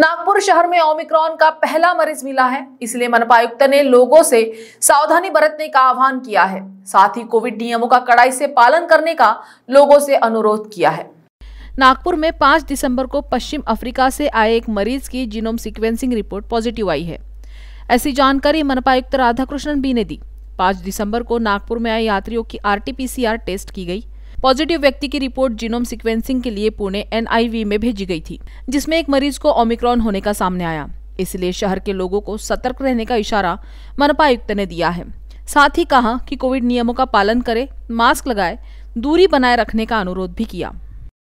नागपुर शहर में ओमिक्रॉन का पहला मरीज मिला है इसलिए मनपा आयुक्त ने लोगों से सावधानी बरतने का आह्वान किया है साथ ही कोविड नियमों का कड़ाई से पालन करने का लोगों से अनुरोध किया है नागपुर में 5 दिसंबर को पश्चिम अफ्रीका से आए एक मरीज की जीनोम सीक्वेंसिंग रिपोर्ट पॉजिटिव आई है ऐसी जानकारी मनपा आयुक्त राधाकृष्णन बी ने दी 5 दिसंबर को नागपुर में आए यात्रियों की आरटीपीसीआर टेस्ट की गई पॉजिटिव व्यक्ति की रिपोर्ट जीनोम सिक्वेंसिंग के लिए पुणे एनआईवी में भेजी गई थी जिसमें एक मरीज को ओमिक्रॉन होने का सामने आया इसलिए शहर के लोगों को सतर्क रहने का इशारा मनपा आयुक्त ने दिया है साथ ही कहा कि कोविड नियमों का पालन करें मास्क लगाए दूरी बनाए रखने का अनुरोध भी किया